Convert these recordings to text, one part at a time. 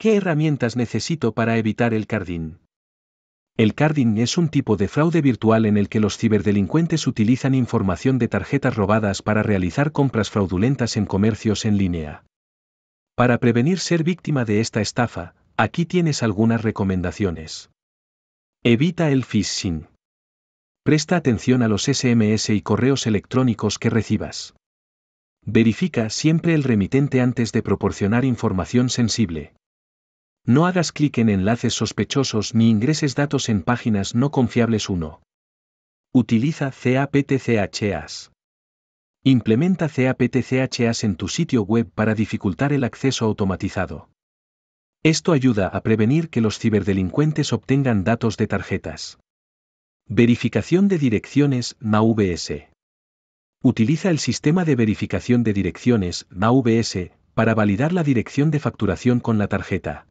¿Qué herramientas necesito para evitar el carding? El carding es un tipo de fraude virtual en el que los ciberdelincuentes utilizan información de tarjetas robadas para realizar compras fraudulentas en comercios en línea. Para prevenir ser víctima de esta estafa, aquí tienes algunas recomendaciones. Evita el phishing. Presta atención a los SMS y correos electrónicos que recibas. Verifica siempre el remitente antes de proporcionar información sensible. No hagas clic en enlaces sospechosos ni ingreses datos en páginas no confiables 1. Utiliza CAPTCHAs. Implementa CAPTCHAs en tu sitio web para dificultar el acceso automatizado. Esto ayuda a prevenir que los ciberdelincuentes obtengan datos de tarjetas. Verificación de direcciones MAVS. Utiliza el sistema de verificación de direcciones MAVS para validar la dirección de facturación con la tarjeta.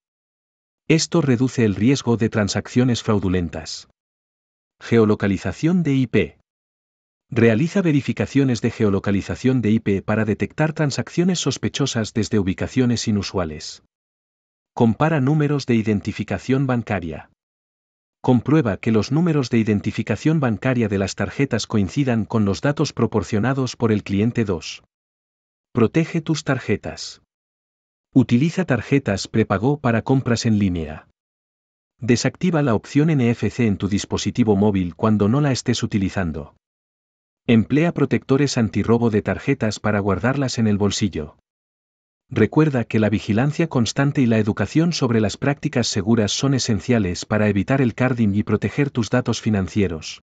Esto reduce el riesgo de transacciones fraudulentas. Geolocalización de IP. Realiza verificaciones de geolocalización de IP para detectar transacciones sospechosas desde ubicaciones inusuales. Compara números de identificación bancaria. Comprueba que los números de identificación bancaria de las tarjetas coincidan con los datos proporcionados por el cliente 2. Protege tus tarjetas. Utiliza tarjetas prepago para compras en línea. Desactiva la opción NFC en tu dispositivo móvil cuando no la estés utilizando. Emplea protectores antirrobo de tarjetas para guardarlas en el bolsillo. Recuerda que la vigilancia constante y la educación sobre las prácticas seguras son esenciales para evitar el carding y proteger tus datos financieros.